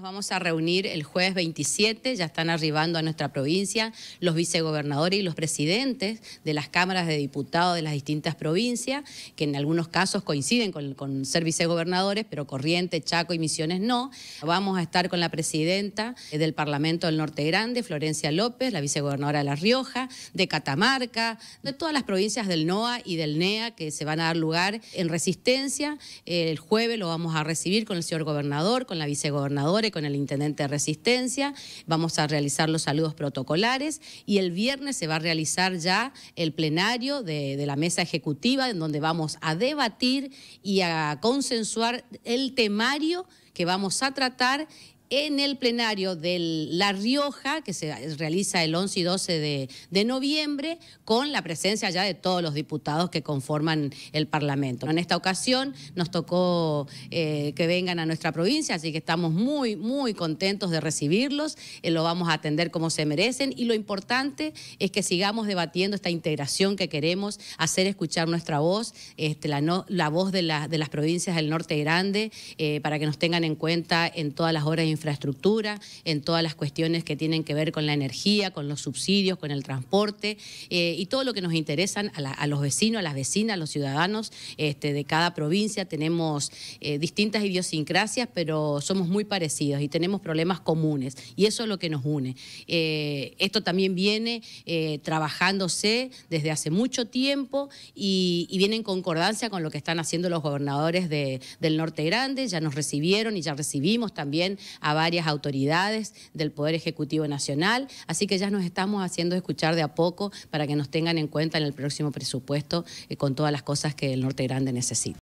vamos a reunir el jueves 27, ya están arribando a nuestra provincia los vicegobernadores y los presidentes de las cámaras de diputados de las distintas provincias, que en algunos casos coinciden con, con ser vicegobernadores, pero Corriente, Chaco y Misiones no. Vamos a estar con la presidenta del Parlamento del Norte Grande, Florencia López, la vicegobernadora de La Rioja, de Catamarca, de todas las provincias del NOA y del NEA que se van a dar lugar en resistencia. El jueves lo vamos a recibir con el señor gobernador, con la vicegobernadora con el intendente de Resistencia, vamos a realizar los saludos protocolares y el viernes se va a realizar ya el plenario de, de la mesa ejecutiva en donde vamos a debatir y a consensuar el temario que vamos a tratar en el plenario de La Rioja, que se realiza el 11 y 12 de, noviembre, con la presencia ya de todos los diputados que conforman el Parlamento. En esta ocasión nos tocó eh, que vengan a nuestra provincia, así que estamos muy, muy contentos de recibirlos, eh, lo vamos a atender como se merecen y lo importante es que sigamos debatiendo esta integración que queremos, hacer escuchar nuestra voz, este, la, voz de, de las provincias del norte grande, eh, para que nos tengan en cuenta en todas las horas información infraestructura, en todas las cuestiones que tienen que ver con la energía, con los subsidios, con el transporte eh, y todo lo que nos interesa a, los vecinos, a las vecinas, a los ciudadanos este, de cada provincia. Tenemos eh, distintas idiosincrasias, pero somos muy parecidos y tenemos problemas comunes y eso es lo que nos une. Eh, esto también viene trabajándose desde hace mucho tiempo y, viene en concordancia con lo que están haciendo los gobernadores del Norte Grande. Ya nos recibieron y ya recibimos también a a varias autoridades del Poder Ejecutivo Nacional, así que ya nos estamos haciendo escuchar de a poco para que nos tengan en cuenta en el próximo presupuesto eh, con todas las cosas que el Norte Grande necesita.